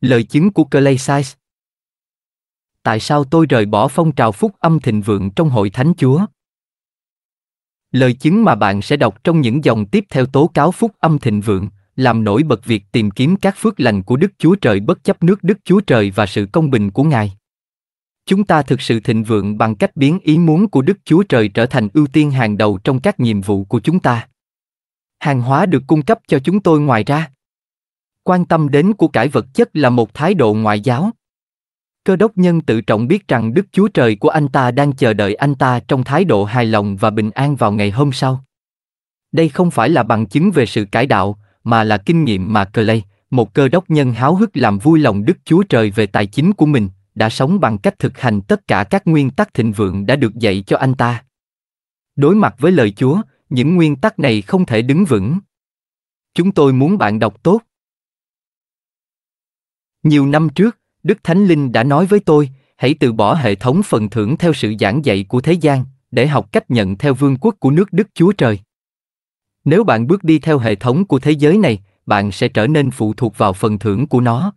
Lời chứng của Clay Size Tại sao tôi rời bỏ phong trào phúc âm thịnh vượng trong hội thánh chúa? Lời chứng mà bạn sẽ đọc trong những dòng tiếp theo tố cáo phúc âm thịnh vượng, làm nổi bật việc tìm kiếm các phước lành của Đức Chúa Trời bất chấp nước Đức Chúa Trời và sự công bình của Ngài. Chúng ta thực sự thịnh vượng bằng cách biến ý muốn của Đức Chúa Trời trở thành ưu tiên hàng đầu trong các nhiệm vụ của chúng ta. Hàng hóa được cung cấp cho chúng tôi ngoài ra quan tâm đến của cải vật chất là một thái độ ngoại giáo cơ đốc nhân tự trọng biết rằng đức chúa trời của anh ta đang chờ đợi anh ta trong thái độ hài lòng và bình an vào ngày hôm sau đây không phải là bằng chứng về sự cải đạo mà là kinh nghiệm mà clay một cơ đốc nhân háo hức làm vui lòng đức chúa trời về tài chính của mình đã sống bằng cách thực hành tất cả các nguyên tắc thịnh vượng đã được dạy cho anh ta đối mặt với lời chúa những nguyên tắc này không thể đứng vững chúng tôi muốn bạn đọc tốt nhiều năm trước, Đức Thánh Linh đã nói với tôi, hãy từ bỏ hệ thống phần thưởng theo sự giảng dạy của thế gian, để học cách nhận theo vương quốc của nước Đức Chúa Trời. Nếu bạn bước đi theo hệ thống của thế giới này, bạn sẽ trở nên phụ thuộc vào phần thưởng của nó.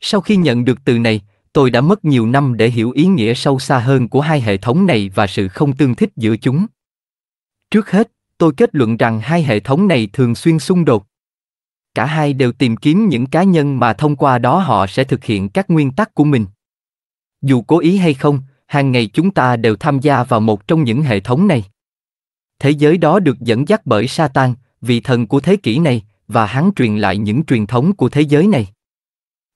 Sau khi nhận được từ này, tôi đã mất nhiều năm để hiểu ý nghĩa sâu xa hơn của hai hệ thống này và sự không tương thích giữa chúng. Trước hết, tôi kết luận rằng hai hệ thống này thường xuyên xung đột cả hai đều tìm kiếm những cá nhân mà thông qua đó họ sẽ thực hiện các nguyên tắc của mình dù cố ý hay không hàng ngày chúng ta đều tham gia vào một trong những hệ thống này thế giới đó được dẫn dắt bởi satan vị thần của thế kỷ này và hắn truyền lại những truyền thống của thế giới này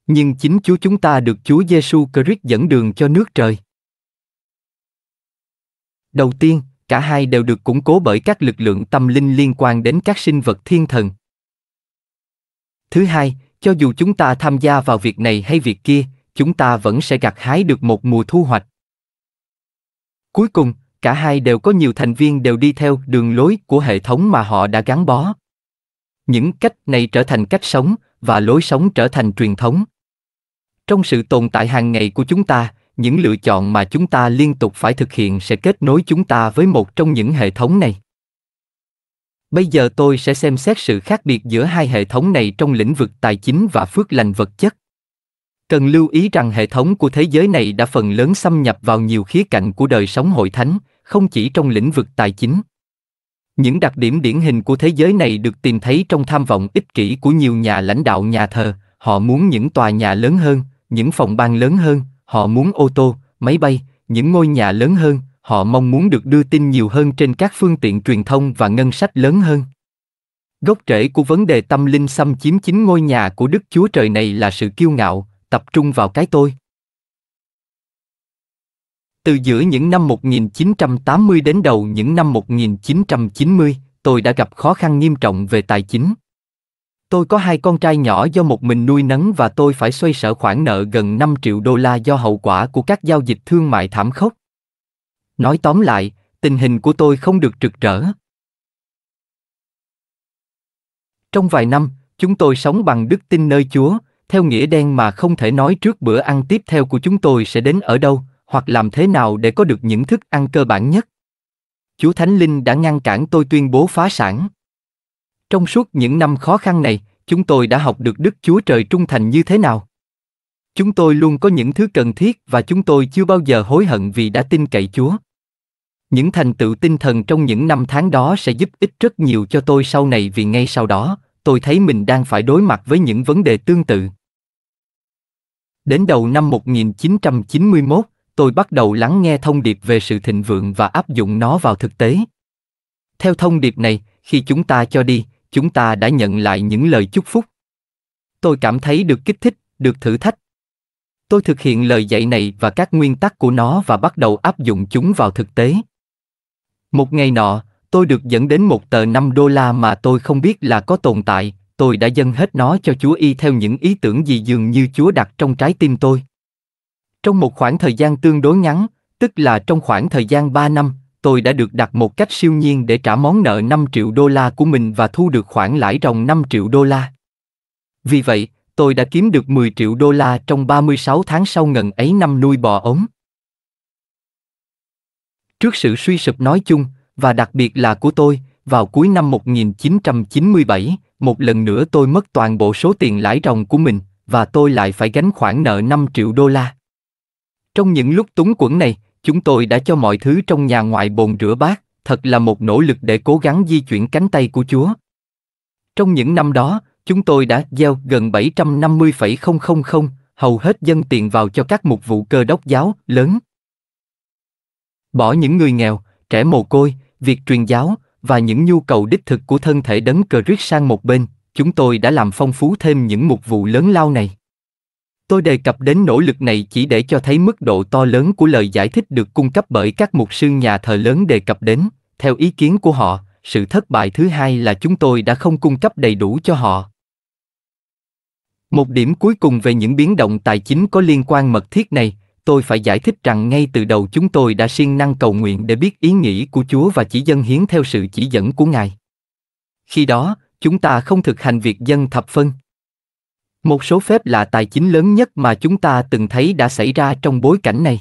nhưng chính chúa chúng ta được chúa giêsu christ dẫn đường cho nước trời đầu tiên cả hai đều được củng cố bởi các lực lượng tâm linh liên quan đến các sinh vật thiên thần Thứ hai, cho dù chúng ta tham gia vào việc này hay việc kia, chúng ta vẫn sẽ gặt hái được một mùa thu hoạch. Cuối cùng, cả hai đều có nhiều thành viên đều đi theo đường lối của hệ thống mà họ đã gắn bó. Những cách này trở thành cách sống và lối sống trở thành truyền thống. Trong sự tồn tại hàng ngày của chúng ta, những lựa chọn mà chúng ta liên tục phải thực hiện sẽ kết nối chúng ta với một trong những hệ thống này Bây giờ tôi sẽ xem xét sự khác biệt giữa hai hệ thống này trong lĩnh vực tài chính và phước lành vật chất. Cần lưu ý rằng hệ thống của thế giới này đã phần lớn xâm nhập vào nhiều khía cạnh của đời sống hội thánh, không chỉ trong lĩnh vực tài chính. Những đặc điểm điển hình của thế giới này được tìm thấy trong tham vọng ích kỷ của nhiều nhà lãnh đạo nhà thờ, họ muốn những tòa nhà lớn hơn, những phòng ban lớn hơn, họ muốn ô tô, máy bay, những ngôi nhà lớn hơn, họ mong muốn được đưa tin nhiều hơn trên các phương tiện truyền thông và ngân sách lớn hơn. Gốc rễ của vấn đề tâm linh xâm chiếm chính ngôi nhà của Đức Chúa Trời này là sự kiêu ngạo, tập trung vào cái tôi. Từ giữa những năm 1980 đến đầu những năm 1990, tôi đã gặp khó khăn nghiêm trọng về tài chính. Tôi có hai con trai nhỏ do một mình nuôi nấng và tôi phải xoay sở khoản nợ gần 5 triệu đô la do hậu quả của các giao dịch thương mại thảm khốc. Nói tóm lại, tình hình của tôi không được trực trở. Trong vài năm, chúng tôi sống bằng đức tin nơi Chúa, theo nghĩa đen mà không thể nói trước bữa ăn tiếp theo của chúng tôi sẽ đến ở đâu, hoặc làm thế nào để có được những thức ăn cơ bản nhất. Chúa Thánh Linh đã ngăn cản tôi tuyên bố phá sản. Trong suốt những năm khó khăn này, chúng tôi đã học được Đức Chúa Trời trung thành như thế nào. Chúng tôi luôn có những thứ cần thiết và chúng tôi chưa bao giờ hối hận vì đã tin cậy Chúa. Những thành tựu tinh thần trong những năm tháng đó sẽ giúp ích rất nhiều cho tôi sau này vì ngay sau đó, tôi thấy mình đang phải đối mặt với những vấn đề tương tự. Đến đầu năm 1991, tôi bắt đầu lắng nghe thông điệp về sự thịnh vượng và áp dụng nó vào thực tế. Theo thông điệp này, khi chúng ta cho đi, chúng ta đã nhận lại những lời chúc phúc. Tôi cảm thấy được kích thích, được thử thách tôi thực hiện lời dạy này và các nguyên tắc của nó và bắt đầu áp dụng chúng vào thực tế. Một ngày nọ, tôi được dẫn đến một tờ 5 đô la mà tôi không biết là có tồn tại, tôi đã dâng hết nó cho Chúa y theo những ý tưởng gì dường như Chúa đặt trong trái tim tôi. Trong một khoảng thời gian tương đối ngắn, tức là trong khoảng thời gian 3 năm, tôi đã được đặt một cách siêu nhiên để trả món nợ 5 triệu đô la của mình và thu được khoản lãi ròng 5 triệu đô la. Vì vậy, tôi đã kiếm được 10 triệu đô la trong 36 tháng sau ngần ấy năm nuôi bò ống. Trước sự suy sụp nói chung, và đặc biệt là của tôi, vào cuối năm 1997, một lần nữa tôi mất toàn bộ số tiền lãi ròng của mình, và tôi lại phải gánh khoản nợ 5 triệu đô la. Trong những lúc túng quẫn này, chúng tôi đã cho mọi thứ trong nhà ngoại bồn rửa bát, thật là một nỗ lực để cố gắng di chuyển cánh tay của Chúa. Trong những năm đó, chúng tôi đã gieo gần 750,000, hầu hết dân tiền vào cho các mục vụ cơ đốc giáo lớn. Bỏ những người nghèo, trẻ mồ côi, việc truyền giáo và những nhu cầu đích thực của thân thể đấng cờ riết sang một bên, chúng tôi đã làm phong phú thêm những mục vụ lớn lao này. Tôi đề cập đến nỗ lực này chỉ để cho thấy mức độ to lớn của lời giải thích được cung cấp bởi các mục sư nhà thờ lớn đề cập đến, theo ý kiến của họ, sự thất bại thứ hai là chúng tôi đã không cung cấp đầy đủ cho họ một điểm cuối cùng về những biến động tài chính có liên quan mật thiết này, tôi phải giải thích rằng ngay từ đầu chúng tôi đã siêng năng cầu nguyện để biết ý nghĩ của Chúa và chỉ dân hiến theo sự chỉ dẫn của Ngài. Khi đó, chúng ta không thực hành việc dân thập phân. Một số phép là tài chính lớn nhất mà chúng ta từng thấy đã xảy ra trong bối cảnh này.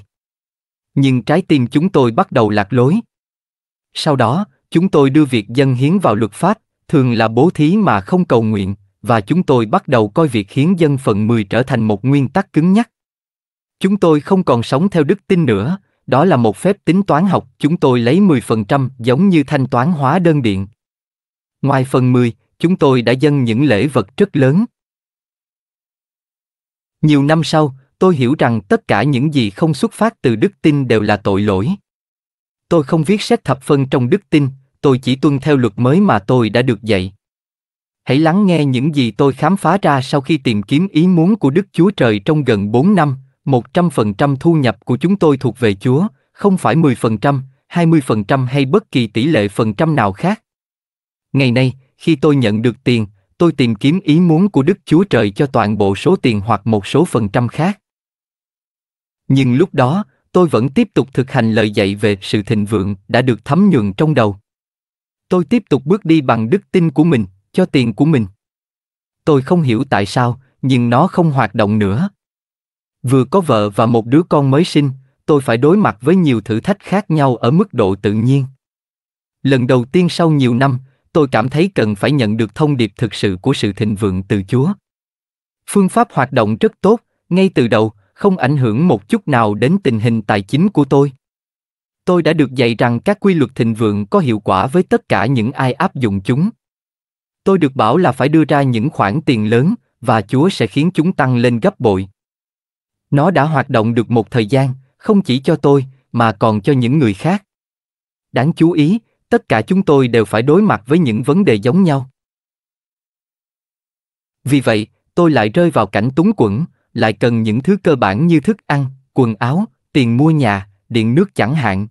Nhưng trái tim chúng tôi bắt đầu lạc lối. Sau đó, chúng tôi đưa việc dân hiến vào luật pháp, thường là bố thí mà không cầu nguyện, và chúng tôi bắt đầu coi việc hiến dân phần 10 trở thành một nguyên tắc cứng nhắc. Chúng tôi không còn sống theo đức tin nữa, đó là một phép tính toán học, chúng tôi lấy 10% giống như thanh toán hóa đơn điện. Ngoài phần 10, chúng tôi đã dâng những lễ vật rất lớn. Nhiều năm sau, tôi hiểu rằng tất cả những gì không xuất phát từ đức tin đều là tội lỗi. Tôi không viết xét thập phân trong đức tin, tôi chỉ tuân theo luật mới mà tôi đã được dạy. Hãy lắng nghe những gì tôi khám phá ra sau khi tìm kiếm ý muốn của Đức Chúa Trời trong gần 4 năm, 100% thu nhập của chúng tôi thuộc về Chúa, không phải 10%, 20% hay bất kỳ tỷ lệ phần trăm nào khác. Ngày nay, khi tôi nhận được tiền, tôi tìm kiếm ý muốn của Đức Chúa Trời cho toàn bộ số tiền hoặc một số phần trăm khác. Nhưng lúc đó, tôi vẫn tiếp tục thực hành lời dạy về sự thịnh vượng đã được thấm nhuần trong đầu. Tôi tiếp tục bước đi bằng đức tin của mình, cho tiền của mình. Tôi không hiểu tại sao, nhưng nó không hoạt động nữa. Vừa có vợ và một đứa con mới sinh, tôi phải đối mặt với nhiều thử thách khác nhau ở mức độ tự nhiên. Lần đầu tiên sau nhiều năm, tôi cảm thấy cần phải nhận được thông điệp thực sự của sự thịnh vượng từ Chúa. Phương pháp hoạt động rất tốt, ngay từ đầu, không ảnh hưởng một chút nào đến tình hình tài chính của tôi. Tôi đã được dạy rằng các quy luật thịnh vượng có hiệu quả với tất cả những ai áp dụng chúng. Tôi được bảo là phải đưa ra những khoản tiền lớn, và Chúa sẽ khiến chúng tăng lên gấp bội. Nó đã hoạt động được một thời gian, không chỉ cho tôi, mà còn cho những người khác. Đáng chú ý, tất cả chúng tôi đều phải đối mặt với những vấn đề giống nhau. Vì vậy, tôi lại rơi vào cảnh túng quẫn, lại cần những thứ cơ bản như thức ăn, quần áo, tiền mua nhà, điện nước chẳng hạn.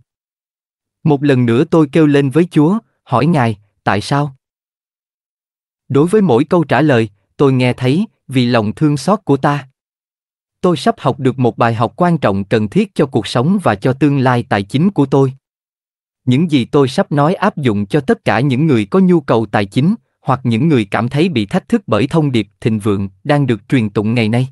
Một lần nữa tôi kêu lên với Chúa, hỏi Ngài, tại sao? Đối với mỗi câu trả lời, tôi nghe thấy, vì lòng thương xót của ta. Tôi sắp học được một bài học quan trọng cần thiết cho cuộc sống và cho tương lai tài chính của tôi. Những gì tôi sắp nói áp dụng cho tất cả những người có nhu cầu tài chính hoặc những người cảm thấy bị thách thức bởi thông điệp thịnh vượng đang được truyền tụng ngày nay.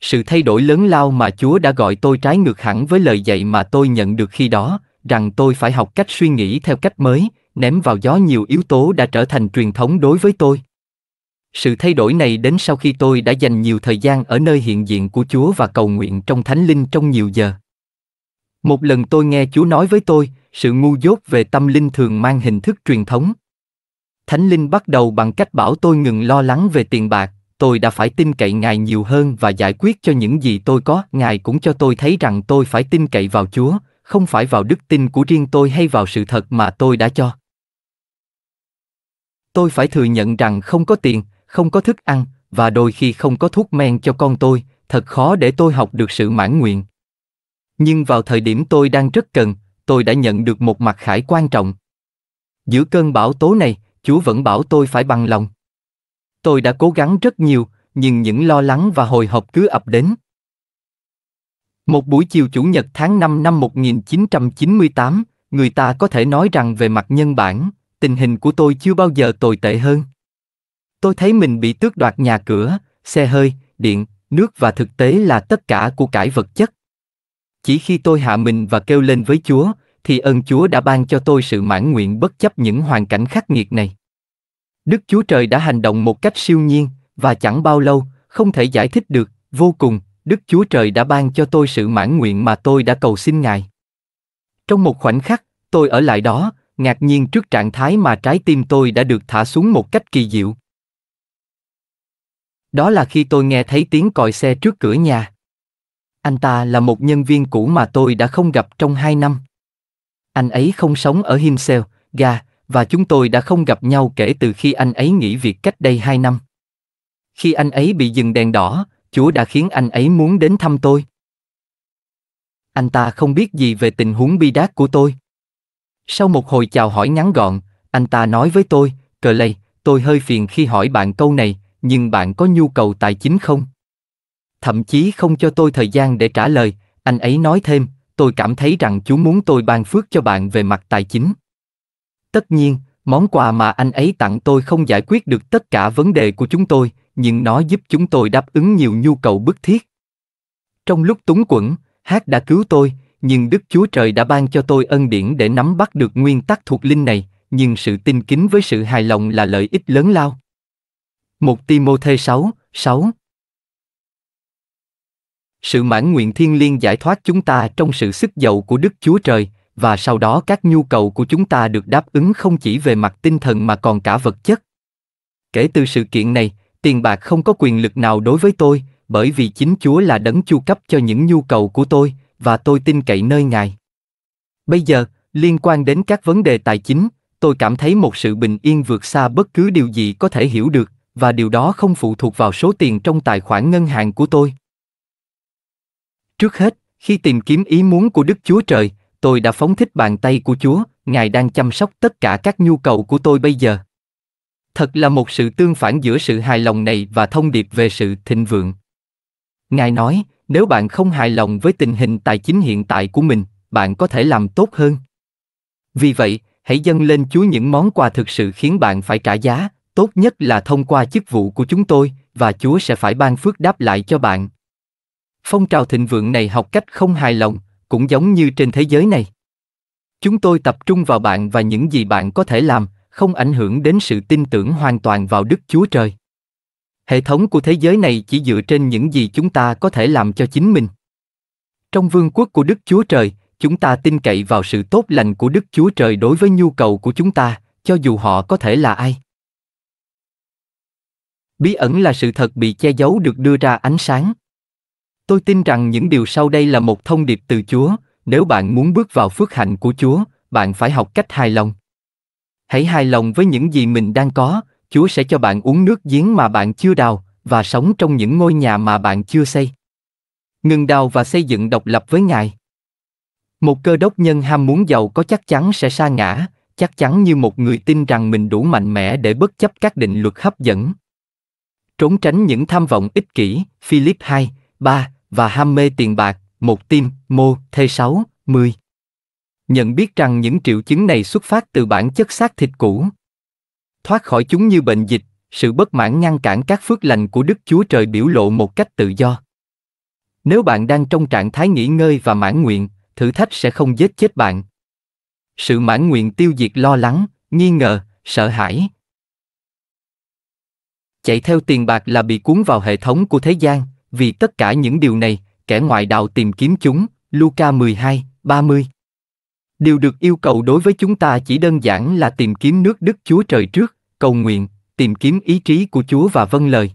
Sự thay đổi lớn lao mà Chúa đã gọi tôi trái ngược hẳn với lời dạy mà tôi nhận được khi đó, rằng tôi phải học cách suy nghĩ theo cách mới, ném vào gió nhiều yếu tố đã trở thành truyền thống đối với tôi sự thay đổi này đến sau khi tôi đã dành nhiều thời gian ở nơi hiện diện của chúa và cầu nguyện trong thánh linh trong nhiều giờ một lần tôi nghe chúa nói với tôi sự ngu dốt về tâm linh thường mang hình thức truyền thống thánh linh bắt đầu bằng cách bảo tôi ngừng lo lắng về tiền bạc tôi đã phải tin cậy ngài nhiều hơn và giải quyết cho những gì tôi có ngài cũng cho tôi thấy rằng tôi phải tin cậy vào chúa không phải vào đức tin của riêng tôi hay vào sự thật mà tôi đã cho tôi phải thừa nhận rằng không có tiền, không có thức ăn, và đôi khi không có thuốc men cho con tôi, thật khó để tôi học được sự mãn nguyện. Nhưng vào thời điểm tôi đang rất cần, tôi đã nhận được một mặt khải quan trọng. Giữa cơn bão tố này, Chúa vẫn bảo tôi phải bằng lòng. Tôi đã cố gắng rất nhiều, nhưng những lo lắng và hồi hộp cứ ập đến. Một buổi chiều Chủ nhật tháng 5 năm 1998, người ta có thể nói rằng về mặt nhân bản, tình hình của tôi chưa bao giờ tồi tệ hơn. Tôi thấy mình bị tước đoạt nhà cửa, xe hơi, điện, nước và thực tế là tất cả của cải vật chất. Chỉ khi tôi hạ mình và kêu lên với Chúa, thì ơn Chúa đã ban cho tôi sự mãn nguyện bất chấp những hoàn cảnh khắc nghiệt này. Đức Chúa Trời đã hành động một cách siêu nhiên, và chẳng bao lâu, không thể giải thích được, vô cùng, Đức Chúa Trời đã ban cho tôi sự mãn nguyện mà tôi đã cầu xin Ngài. Trong một khoảnh khắc, tôi ở lại đó, ngạc nhiên trước trạng thái mà trái tim tôi đã được thả xuống một cách kỳ diệu. Đó là khi tôi nghe thấy tiếng còi xe trước cửa nhà. Anh ta là một nhân viên cũ mà tôi đã không gặp trong hai năm. Anh ấy không sống ở Himsel, Ga, và chúng tôi đã không gặp nhau kể từ khi anh ấy nghỉ việc cách đây hai năm. Khi anh ấy bị dừng đèn đỏ, Chúa đã khiến anh ấy muốn đến thăm tôi. Anh ta không biết gì về tình huống bi đát của tôi. Sau một hồi chào hỏi ngắn gọn, anh ta nói với tôi, cờ lây, tôi hơi phiền khi hỏi bạn câu này, nhưng bạn có nhu cầu tài chính không? Thậm chí không cho tôi thời gian để trả lời, anh ấy nói thêm, tôi cảm thấy rằng chú muốn tôi ban phước cho bạn về mặt tài chính. Tất nhiên, món quà mà anh ấy tặng tôi không giải quyết được tất cả vấn đề của chúng tôi, nhưng nó giúp chúng tôi đáp ứng nhiều nhu cầu bức thiết. Trong lúc túng quẫn, Hát đã cứu tôi, nhưng Đức Chúa Trời đã ban cho tôi ân điển để nắm bắt được nguyên tắc thuộc linh này, nhưng sự tin kính với sự hài lòng là lợi ích lớn lao. Một Timothée 6, 6 Sự mãn nguyện thiên liêng giải thoát chúng ta trong sự sức giàu của Đức Chúa Trời, và sau đó các nhu cầu của chúng ta được đáp ứng không chỉ về mặt tinh thần mà còn cả vật chất. Kể từ sự kiện này, tiền bạc không có quyền lực nào đối với tôi, bởi vì chính Chúa là đấng chu cấp cho những nhu cầu của tôi, và tôi tin cậy nơi ngài. Bây giờ, liên quan đến các vấn đề tài chính, tôi cảm thấy một sự bình yên vượt xa bất cứ điều gì có thể hiểu được, và điều đó không phụ thuộc vào số tiền trong tài khoản ngân hàng của tôi. Trước hết, khi tìm kiếm ý muốn của Đức Chúa Trời, tôi đã phóng thích bàn tay của Chúa, Ngài đang chăm sóc tất cả các nhu cầu của tôi bây giờ. Thật là một sự tương phản giữa sự hài lòng này và thông điệp về sự thịnh vượng. Ngài nói, nếu bạn không hài lòng với tình hình tài chính hiện tại của mình bạn có thể làm tốt hơn vì vậy hãy dâng lên chúa những món quà thực sự khiến bạn phải trả giá tốt nhất là thông qua chức vụ của chúng tôi và chúa sẽ phải ban phước đáp lại cho bạn phong trào thịnh vượng này học cách không hài lòng cũng giống như trên thế giới này chúng tôi tập trung vào bạn và những gì bạn có thể làm không ảnh hưởng đến sự tin tưởng hoàn toàn vào đức chúa trời hệ thống của thế giới này chỉ dựa trên những gì chúng ta có thể làm cho chính mình trong vương quốc của đức chúa trời chúng ta tin cậy vào sự tốt lành của đức chúa trời đối với nhu cầu của chúng ta cho dù họ có thể là ai bí ẩn là sự thật bị che giấu được đưa ra ánh sáng tôi tin rằng những điều sau đây là một thông điệp từ chúa nếu bạn muốn bước vào phước hạnh của chúa bạn phải học cách hài lòng hãy hài lòng với những gì mình đang có Chúa sẽ cho bạn uống nước giếng mà bạn chưa đào, và sống trong những ngôi nhà mà bạn chưa xây. Ngừng đào và xây dựng độc lập với Ngài. Một cơ đốc nhân ham muốn giàu có chắc chắn sẽ sa ngã, chắc chắn như một người tin rằng mình đủ mạnh mẽ để bất chấp các định luật hấp dẫn. Trốn tránh những tham vọng ích kỷ, Philip 2, 3, và ham mê tiền bạc, một tim, mô, thê 6, 10. Nhận biết rằng những triệu chứng này xuất phát từ bản chất xác thịt cũ thoát khỏi chúng như bệnh dịch, sự bất mãn ngăn cản các phước lành của Đức Chúa Trời biểu lộ một cách tự do. Nếu bạn đang trong trạng thái nghỉ ngơi và mãn nguyện, thử thách sẽ không giết chết bạn. Sự mãn nguyện tiêu diệt lo lắng, nghi ngờ, sợ hãi. Chạy theo tiền bạc là bị cuốn vào hệ thống của thế gian, vì tất cả những điều này, kẻ ngoại đạo tìm kiếm chúng, Luca 12, 30. Điều được yêu cầu đối với chúng ta chỉ đơn giản là tìm kiếm nước Đức Chúa Trời trước, cầu nguyện, tìm kiếm ý chí của Chúa và vâng lời.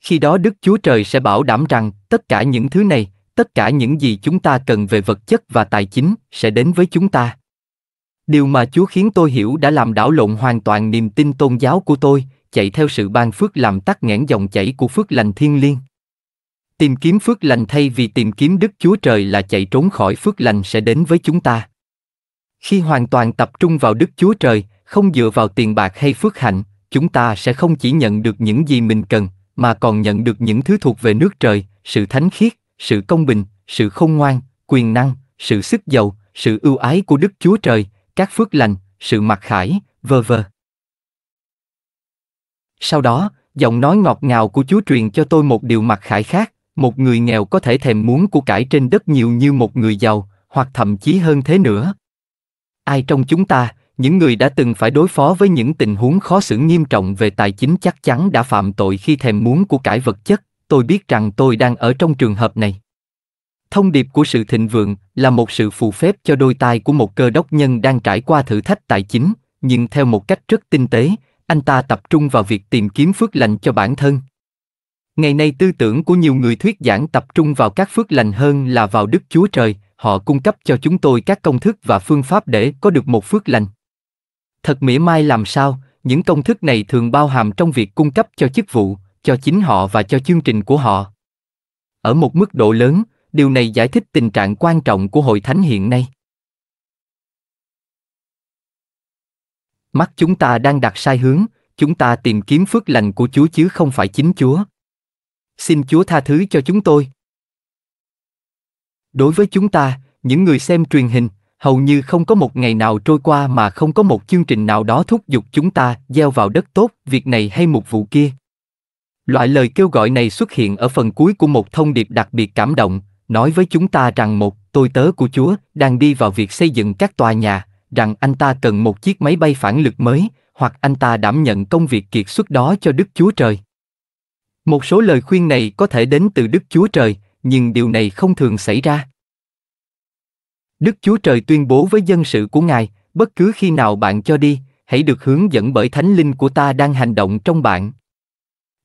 Khi đó Đức Chúa Trời sẽ bảo đảm rằng tất cả những thứ này, tất cả những gì chúng ta cần về vật chất và tài chính sẽ đến với chúng ta. Điều mà Chúa khiến tôi hiểu đã làm đảo lộn hoàn toàn niềm tin tôn giáo của tôi, chạy theo sự ban phước làm tắc nghẽn dòng chảy của phước lành thiên liêng. Tìm kiếm phước lành thay vì tìm kiếm Đức Chúa Trời là chạy trốn khỏi phước lành sẽ đến với chúng ta. Khi hoàn toàn tập trung vào Đức Chúa Trời, không dựa vào tiền bạc hay phước hạnh, chúng ta sẽ không chỉ nhận được những gì mình cần, mà còn nhận được những thứ thuộc về nước trời, sự thánh khiết, sự công bình, sự khôn ngoan, quyền năng, sự sức giàu, sự ưu ái của Đức Chúa Trời, các phước lành, sự mặc khải, vơ vơ. Sau đó, giọng nói ngọt ngào của Chúa truyền cho tôi một điều mặc khải khác, một người nghèo có thể thèm muốn của cải trên đất nhiều như một người giàu, hoặc thậm chí hơn thế nữa ai trong chúng ta những người đã từng phải đối phó với những tình huống khó xử nghiêm trọng về tài chính chắc chắn đã phạm tội khi thèm muốn của cải vật chất tôi biết rằng tôi đang ở trong trường hợp này thông điệp của sự thịnh vượng là một sự phù phép cho đôi tai của một cơ đốc nhân đang trải qua thử thách tài chính nhưng theo một cách rất tinh tế anh ta tập trung vào việc tìm kiếm phước lành cho bản thân ngày nay tư tưởng của nhiều người thuyết giảng tập trung vào các phước lành hơn là vào đức chúa trời họ cung cấp cho chúng tôi các công thức và phương pháp để có được một phước lành. Thật mỉa mai làm sao, những công thức này thường bao hàm trong việc cung cấp cho chức vụ, cho chính họ và cho chương trình của họ. Ở một mức độ lớn, điều này giải thích tình trạng quan trọng của hội thánh hiện nay. Mắt chúng ta đang đặt sai hướng, chúng ta tìm kiếm phước lành của Chúa chứ không phải chính Chúa. Xin Chúa tha thứ cho chúng tôi. Đối với chúng ta, những người xem truyền hình, hầu như không có một ngày nào trôi qua mà không có một chương trình nào đó thúc giục chúng ta gieo vào đất tốt, việc này hay một vụ kia. Loại lời kêu gọi này xuất hiện ở phần cuối của một thông điệp đặc biệt cảm động, nói với chúng ta rằng một tôi tớ của Chúa đang đi vào việc xây dựng các tòa nhà, rằng anh ta cần một chiếc máy bay phản lực mới, hoặc anh ta đảm nhận công việc kiệt xuất đó cho Đức Chúa Trời. Một số lời khuyên này có thể đến từ Đức Chúa Trời, nhưng điều này không thường xảy ra. Đức Chúa Trời tuyên bố với dân sự của Ngài, bất cứ khi nào bạn cho đi, hãy được hướng dẫn bởi Thánh Linh của ta đang hành động trong bạn.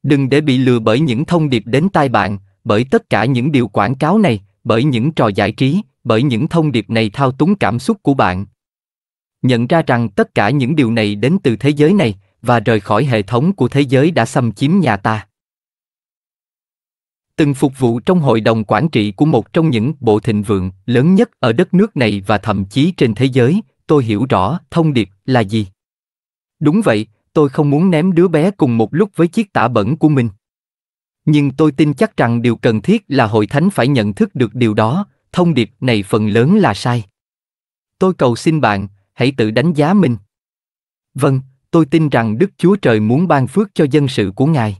Đừng để bị lừa bởi những thông điệp đến tai bạn, bởi tất cả những điều quảng cáo này, bởi những trò giải trí, bởi những thông điệp này thao túng cảm xúc của bạn. Nhận ra rằng tất cả những điều này đến từ thế giới này và rời khỏi hệ thống của thế giới đã xâm chiếm nhà ta từng phục vụ trong hội đồng quản trị của một trong những bộ thịnh vượng lớn nhất ở đất nước này và thậm chí trên thế giới, tôi hiểu rõ thông điệp là gì. Đúng vậy, tôi không muốn ném đứa bé cùng một lúc với chiếc tả bẩn của mình. Nhưng tôi tin chắc rằng điều cần thiết là hội thánh phải nhận thức được điều đó, thông điệp này phần lớn là sai. Tôi cầu xin bạn, hãy tự đánh giá mình. Vâng, tôi tin rằng Đức Chúa Trời muốn ban phước cho dân sự của Ngài.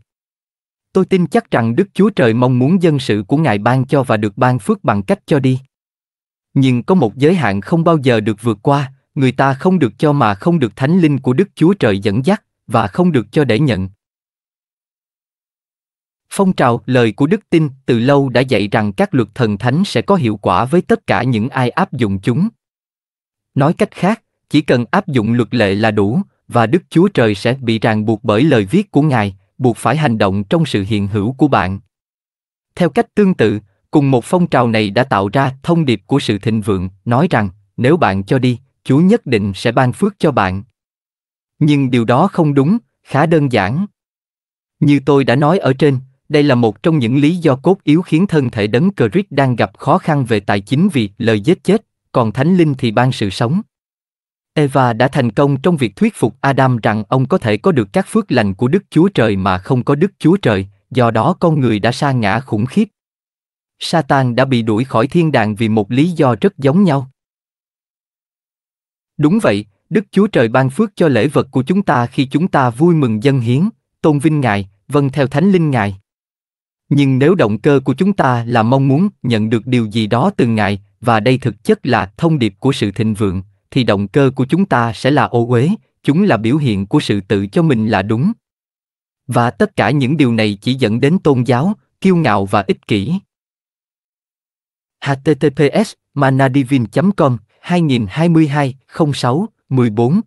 Tôi tin chắc rằng Đức Chúa Trời mong muốn dân sự của Ngài ban cho và được ban phước bằng cách cho đi. Nhưng có một giới hạn không bao giờ được vượt qua, người ta không được cho mà không được thánh linh của Đức Chúa Trời dẫn dắt, và không được cho để nhận. Phong trào lời của đức tin từ lâu đã dạy rằng các luật thần thánh sẽ có hiệu quả với tất cả những ai áp dụng chúng. Nói cách khác, chỉ cần áp dụng luật lệ là đủ, và Đức Chúa Trời sẽ bị ràng buộc bởi lời viết của Ngài, buộc phải hành động trong sự hiện hữu của bạn theo cách tương tự cùng một phong trào này đã tạo ra thông điệp của sự thịnh vượng nói rằng nếu bạn cho đi chúa nhất định sẽ ban phước cho bạn nhưng điều đó không đúng khá đơn giản như tôi đã nói ở trên đây là một trong những lý do cốt yếu khiến thân thể đấng Christ đang gặp khó khăn về tài chính vì lời giết chết, còn thánh linh thì ban sự sống. Eva đã thành công trong việc thuyết phục Adam rằng ông có thể có được các phước lành của Đức Chúa Trời mà không có Đức Chúa Trời, do đó con người đã sa ngã khủng khiếp. Satan đã bị đuổi khỏi thiên đàng vì một lý do rất giống nhau. Đúng vậy, Đức Chúa Trời ban phước cho lễ vật của chúng ta khi chúng ta vui mừng dân hiến, tôn vinh Ngài, vâng theo Thánh Linh Ngài. Nhưng nếu động cơ của chúng ta là mong muốn nhận được điều gì đó từ Ngài, và đây thực chất là thông điệp của sự thịnh vượng, thì động cơ của chúng ta sẽ là ô uế chúng là biểu hiện của sự tự cho mình là đúng và tất cả những điều này chỉ dẫn đến tôn giáo kiêu ngạo và ích kỷ https manadivin com 2022 06 14